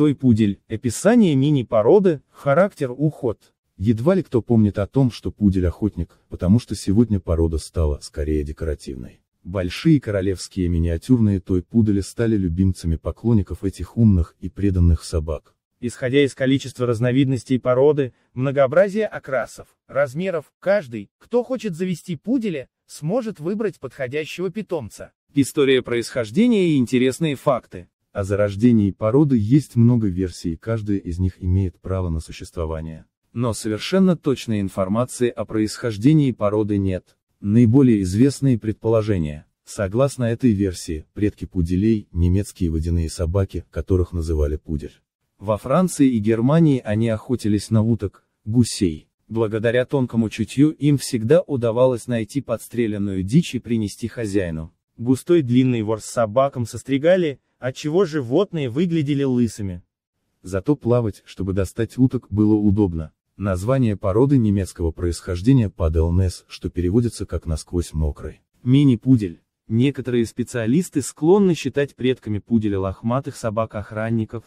Простой пудель, описание мини-породы, характер, уход. Едва ли кто помнит о том, что пудель охотник, потому что сегодня порода стала, скорее, декоративной. Большие королевские миниатюрные той пудели стали любимцами поклонников этих умных и преданных собак. Исходя из количества разновидностей породы, многообразия окрасов, размеров, каждый, кто хочет завести пуделя, сможет выбрать подходящего питомца. История происхождения и интересные факты. О зарождении породы есть много версий и каждая из них имеет право на существование. Но совершенно точной информации о происхождении породы нет. Наиболее известные предположения. Согласно этой версии, предки пуделей – немецкие водяные собаки, которых называли пудель. Во Франции и Германии они охотились на уток, гусей. Благодаря тонкому чутью им всегда удавалось найти подстреленную дичь и принести хозяину. Густой длинный ворс собакам состригали, Отчего а животные выглядели лысыми. Зато плавать, чтобы достать уток, было удобно. Название породы немецкого происхождения паделнес, что переводится как «насквозь мокрый». Мини-пудель. Некоторые специалисты склонны считать предками пуделя лохматых собак-охранников,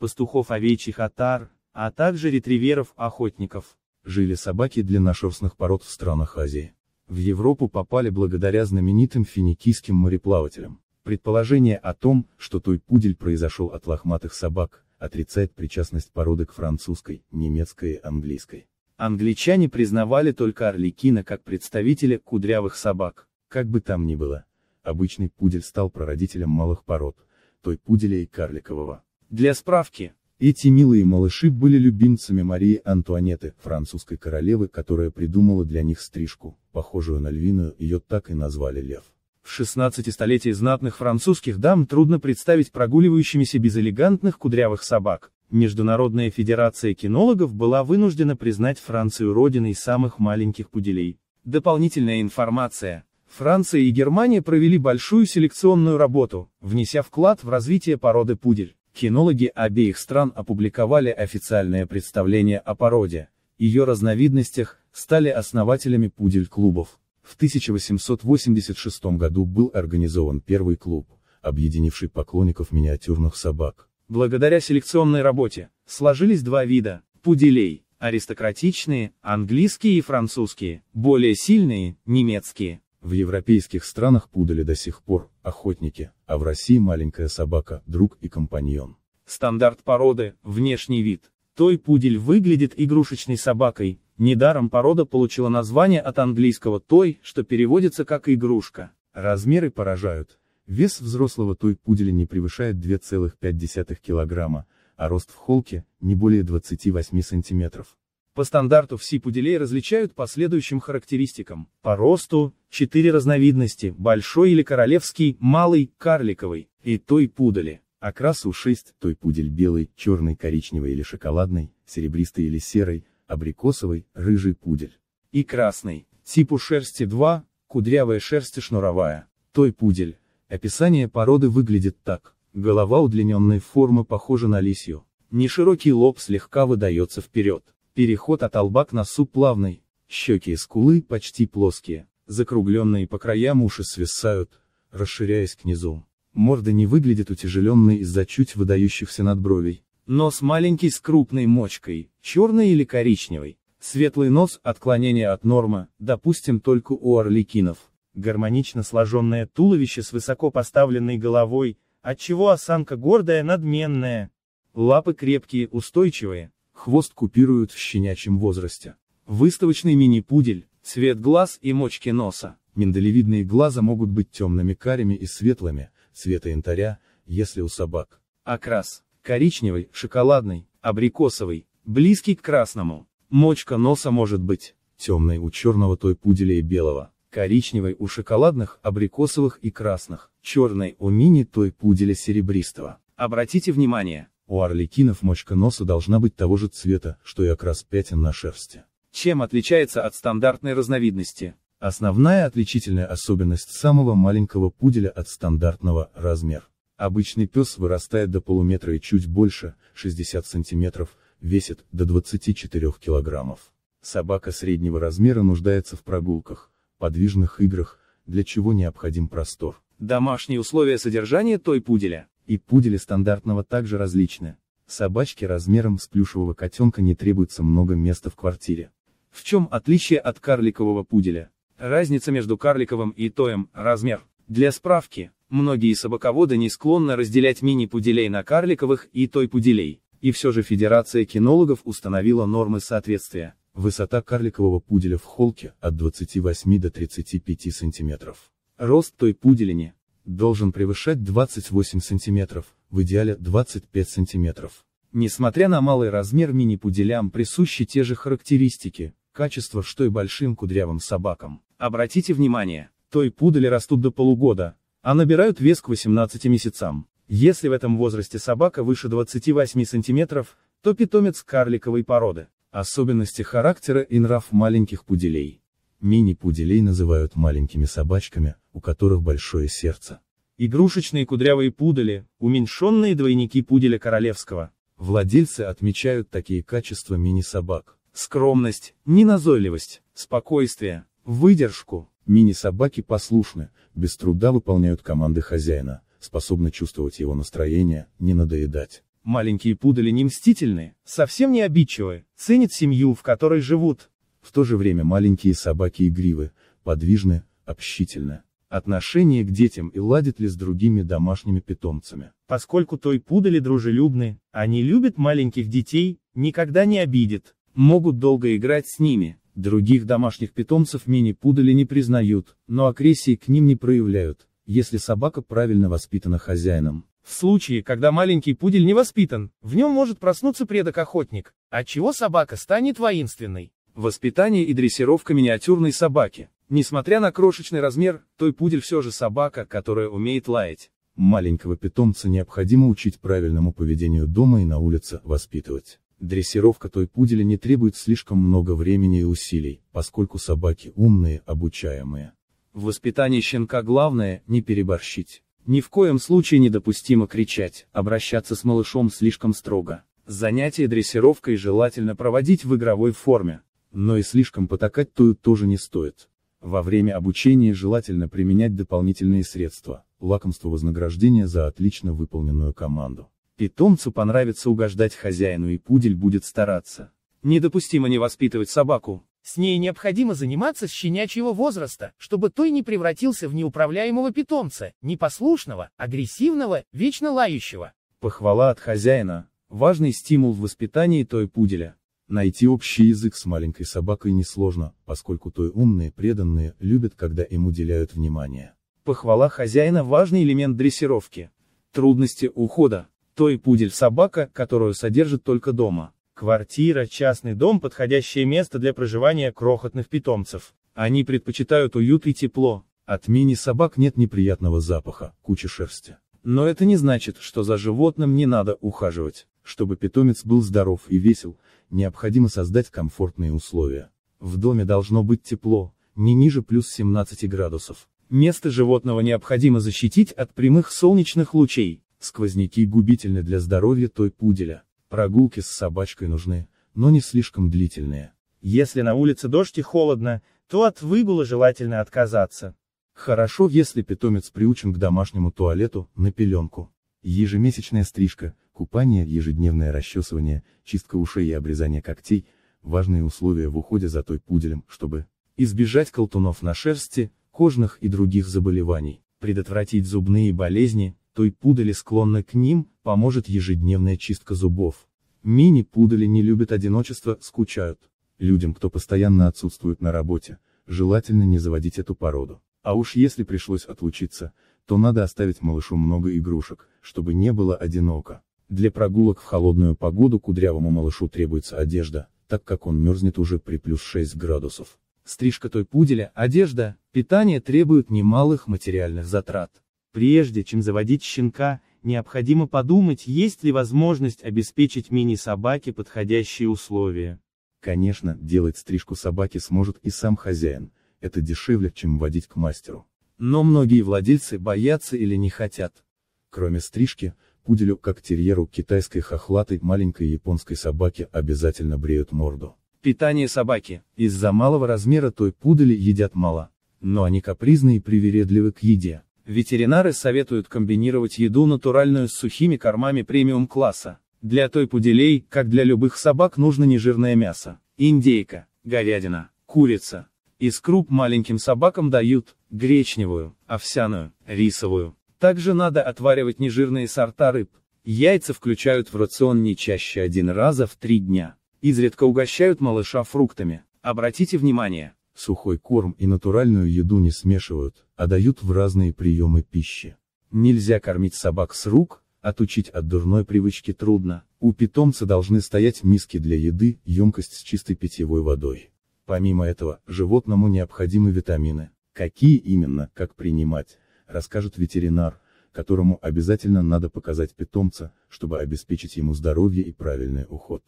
пастухов овечьих отар, а также ретриверов-охотников. Жили собаки длинношерстных пород в странах Азии. В Европу попали благодаря знаменитым финикийским мореплавателям. Предположение о том, что той пудель произошел от лохматых собак, отрицает причастность породы к французской, немецкой и английской. Англичане признавали только орликина как представителя кудрявых собак. Как бы там ни было, обычный пудель стал прародителем малых пород, той пуделя и карликового. Для справки, эти милые малыши были любимцами Марии Антуанетты, французской королевы, которая придумала для них стрижку, похожую на львиную, ее так и назвали лев. В 16 столетии знатных французских дам трудно представить прогуливающимися без элегантных кудрявых собак. Международная федерация кинологов была вынуждена признать Францию родиной самых маленьких пуделей. Дополнительная информация. Франция и Германия провели большую селекционную работу, внеся вклад в развитие породы пудель. Кинологи обеих стран опубликовали официальное представление о породе, ее разновидностях, стали основателями пудель-клубов. В 1886 году был организован первый клуб, объединивший поклонников миниатюрных собак. Благодаря селекционной работе, сложились два вида, пуделей, аристократичные, английские и французские, более сильные, немецкие. В европейских странах пудели до сих пор охотники, а в России маленькая собака, друг и компаньон. Стандарт породы, внешний вид. Той пудель выглядит игрушечной собакой, Недаром порода получила название от английского «той», что переводится как «игрушка». Размеры поражают. Вес взрослого той пуделя не превышает 2,5 килограмма, а рост в холке – не более 28 сантиметров. По стандарту все пуделей различают по следующим характеристикам. По росту – 4 разновидности – большой или королевский, малый, карликовый, и той пудели. окрасу а у 6 – той пудель белый, черный, коричневый или шоколадный, серебристый или серый – абрикосовый, рыжий пудель. И красный, типу шерсти 2, кудрявая шерсть и шнуровая, той пудель. Описание породы выглядит так. Голова удлиненной формы похожа на лисью. Неширокий лоб слегка выдается вперед. Переход от лба к носу плавный. Щеки и скулы почти плоские. Закругленные по краям уши свисают, расширяясь к низу. Морда не выглядит утяжеленной из-за чуть выдающихся надбровей. Нос маленький с крупной мочкой, черный или коричневый. Светлый нос – отклонение от нормы, допустим только у орликинов. Гармонично сложенное туловище с высоко поставленной головой, отчего осанка гордая, надменная. Лапы крепкие, устойчивые, хвост купируют в щенячьем возрасте. Выставочный мини-пудель, цвет глаз и мочки носа. Миндалевидные глаза могут быть темными карими и светлыми, цвета янтаря, если у собак. Окрас коричневый, шоколадный, абрикосовый, близкий к красному. Мочка носа может быть темной у черного той пуделя и белого, коричневой у шоколадных, абрикосовых и красных, черной у мини той пуделя серебристого. Обратите внимание, у орликинов мочка носа должна быть того же цвета, что и окрас пятен на шерсти. Чем отличается от стандартной разновидности? Основная отличительная особенность самого маленького пуделя от стандартного – размер. Обычный пес вырастает до полуметра и чуть больше, 60 сантиметров, весит до 24 килограммов. Собака среднего размера нуждается в прогулках, подвижных играх, для чего необходим простор. Домашние условия содержания той пуделя и пудели стандартного также различны. Собачке размером с плюшевого котенка не требуется много места в квартире. В чем отличие от карликового пуделя? Разница между карликовым и тоем – размер. Для справки, Многие собаководы не склонны разделять мини-пуделей на карликовых и той пуделей, и все же Федерация кинологов установила нормы соответствия. Высота карликового пуделя в холке от 28 до 35 сантиметров, Рост той пуделени должен превышать 28 сантиметров, в идеале 25 сантиметров. Несмотря на малый размер мини-пуделям присущи те же характеристики, качества, что и большим кудрявым собакам. Обратите внимание, той пудели растут до полугода, а набирают вес к 18 месяцам. Если в этом возрасте собака выше 28 сантиметров, то питомец карликовой породы. Особенности характера и нрав маленьких пуделей. Мини-пуделей называют маленькими собачками, у которых большое сердце. Игрушечные кудрявые пудели, уменьшенные двойники пуделя королевского. Владельцы отмечают такие качества мини-собак. Скромность, неназойливость, спокойствие, выдержку, Мини-собаки послушны, без труда выполняют команды хозяина, способны чувствовать его настроение, не надоедать. Маленькие пудели не мстительны, совсем не обидчивы, ценят семью, в которой живут. В то же время маленькие собаки игривы, подвижны, общительны. Отношение к детям и ладит ли с другими домашними питомцами. Поскольку той пудели дружелюбны, они любят маленьких детей, никогда не обидят, могут долго играть с ними, Других домашних питомцев мини-пудали не признают, но агрессии к ним не проявляют, если собака правильно воспитана хозяином. В случае, когда маленький пудель не воспитан, в нем может проснуться предок-охотник, отчего собака станет воинственной. Воспитание и дрессировка миниатюрной собаки. Несмотря на крошечный размер, той пудель все же собака, которая умеет лаять. Маленького питомца необходимо учить правильному поведению дома и на улице, воспитывать. Дрессировка той пуделя не требует слишком много времени и усилий, поскольку собаки умные, обучаемые. В воспитании щенка главное – не переборщить. Ни в коем случае недопустимо кричать, обращаться с малышом слишком строго. Занятия дрессировкой желательно проводить в игровой форме, но и слишком потакать тою тоже не стоит. Во время обучения желательно применять дополнительные средства, лакомство вознаграждения за отлично выполненную команду. Питомцу понравится угождать хозяину и пудель будет стараться. Недопустимо не воспитывать собаку. С ней необходимо заниматься с щенячьего возраста, чтобы той не превратился в неуправляемого питомца, непослушного, агрессивного, вечно лающего. Похвала от хозяина – важный стимул в воспитании той пуделя. Найти общий язык с маленькой собакой несложно, поскольку той умные, преданные, любят, когда им уделяют внимание. Похвала хозяина – важный элемент дрессировки. Трудности ухода то и пудель-собака, которую содержит только дома. Квартира, частный дом – подходящее место для проживания крохотных питомцев. Они предпочитают уют и тепло. От мини-собак нет неприятного запаха, кучи шерсти. Но это не значит, что за животным не надо ухаживать. Чтобы питомец был здоров и весел, необходимо создать комфортные условия. В доме должно быть тепло, не ниже плюс 17 градусов. Место животного необходимо защитить от прямых солнечных лучей. Сквозняки губительны для здоровья той пуделя. Прогулки с собачкой нужны, но не слишком длительные. Если на улице дождь и холодно, то от выгула желательно отказаться. Хорошо, если питомец приучен к домашнему туалету, на пеленку. Ежемесячная стрижка, купание, ежедневное расчесывание, чистка ушей и обрезание когтей – важные условия в уходе за той пуделем, чтобы избежать колтунов на шерсти, кожных и других заболеваний, предотвратить зубные болезни, той пудели склонны к ним, поможет ежедневная чистка зубов. Мини-пудели не любят одиночество, скучают. Людям, кто постоянно отсутствует на работе, желательно не заводить эту породу. А уж если пришлось отлучиться, то надо оставить малышу много игрушек, чтобы не было одиноко. Для прогулок в холодную погоду кудрявому малышу требуется одежда, так как он мерзнет уже при плюс 6 градусов. Стрижка той пуделя, одежда, питание требуют немалых материальных затрат. Прежде чем заводить щенка, необходимо подумать, есть ли возможность обеспечить мини-собаке подходящие условия. Конечно, делать стрижку собаки сможет и сам хозяин, это дешевле, чем водить к мастеру. Но многие владельцы боятся или не хотят. Кроме стрижки, пуделю, как терьеру китайской хохлатой маленькой японской собаке обязательно бреют морду. Питание собаки. Из-за малого размера той пудели едят мало. Но они капризны и привередливы к еде. Ветеринары советуют комбинировать еду натуральную с сухими кормами премиум-класса. Для той пуделей, как для любых собак, нужно нежирное мясо. Индейка, говядина, курица. Из круп маленьким собакам дают гречневую, овсяную, рисовую. Также надо отваривать нежирные сорта рыб. Яйца включают в рацион не чаще один раза в три дня. Изредка угощают малыша фруктами. Обратите внимание, сухой корм и натуральную еду не смешивают, а дают в разные приемы пищи. Нельзя кормить собак с рук, отучить от дурной привычки трудно, у питомца должны стоять миски для еды, емкость с чистой питьевой водой. Помимо этого, животному необходимы витамины. Какие именно, как принимать, расскажет ветеринар, которому обязательно надо показать питомца, чтобы обеспечить ему здоровье и правильный уход.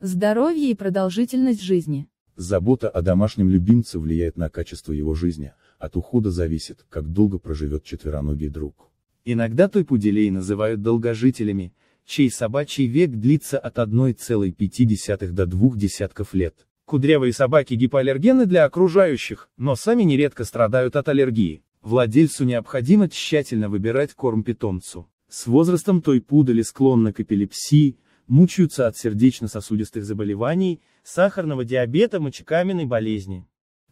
Здоровье и продолжительность жизни. Забота о домашнем любимце влияет на качество его жизни, от ухода зависит, как долго проживет четвероногий друг. Иногда тойпуделей называют долгожителями, чей собачий век длится от 1,5 до двух десятков лет. Кудрявые собаки гипоаллергены для окружающих, но сами нередко страдают от аллергии. Владельцу необходимо тщательно выбирать корм питомцу. С возрастом той пудали склонны к эпилепсии, мучаются от сердечно-сосудистых заболеваний, сахарного диабета, мочекаменной болезни.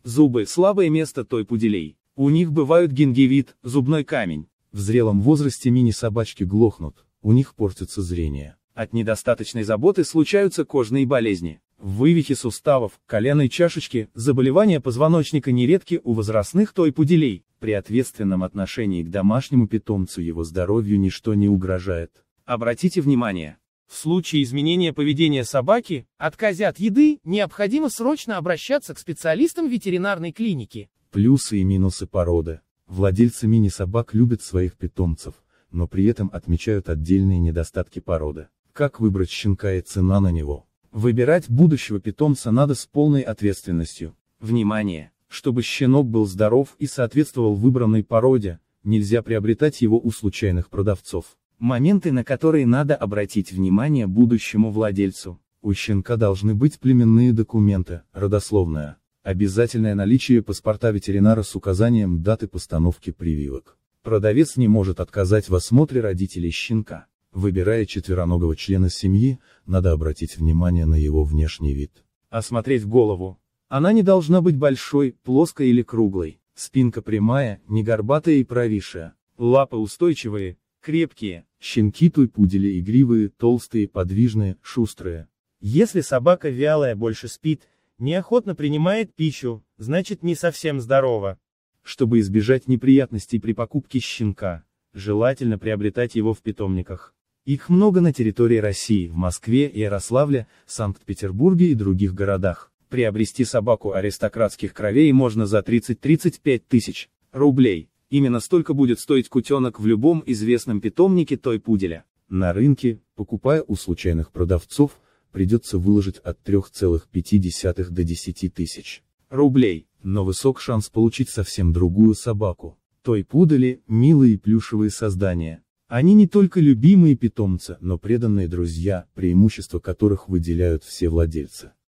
Зубы – слабое место той пуделей. У них бывают гингивит, зубной камень. В зрелом возрасте мини-собачки глохнут, у них портится зрение. От недостаточной заботы случаются кожные болезни. Вывихи суставов, коленной чашечки, заболевания позвоночника нередки у возрастных той пуделей. При ответственном отношении к домашнему питомцу его здоровью ничто не угрожает. Обратите внимание, в случае изменения поведения собаки, отказе от еды, необходимо срочно обращаться к специалистам ветеринарной клиники. Плюсы и минусы породы. Владельцы мини-собак любят своих питомцев, но при этом отмечают отдельные недостатки породы. Как выбрать щенка и цена на него? Выбирать будущего питомца надо с полной ответственностью. Внимание! Чтобы щенок был здоров и соответствовал выбранной породе, нельзя приобретать его у случайных продавцов. Моменты, на которые надо обратить внимание будущему владельцу. У щенка должны быть племенные документы, родословная, обязательное наличие паспорта ветеринара с указанием даты постановки прививок. Продавец не может отказать в осмотре родителей щенка. Выбирая четвероногого члена семьи, надо обратить внимание на его внешний вид. Осмотреть голову. Она не должна быть большой, плоской или круглой. Спинка прямая, не горбатая и провисшая. Лапы устойчивые, Крепкие, щенки той пудели игривые, толстые, подвижные, шустрые. Если собака вялая больше спит, неохотно принимает пищу, значит не совсем здорова. Чтобы избежать неприятностей при покупке щенка, желательно приобретать его в питомниках. Их много на территории России, в Москве, Ярославле, Санкт-Петербурге и других городах. Приобрести собаку аристократских кровей можно за 30-35 тысяч рублей. Именно столько будет стоить кутенок в любом известном питомнике той пуделя. На рынке, покупая у случайных продавцов, придется выложить от 3,5 до 10 тысяч рублей, но высок шанс получить совсем другую собаку. Той пудели – милые плюшевые создания. Они не только любимые питомцы, но преданные друзья, преимущества которых выделяют все владельцы.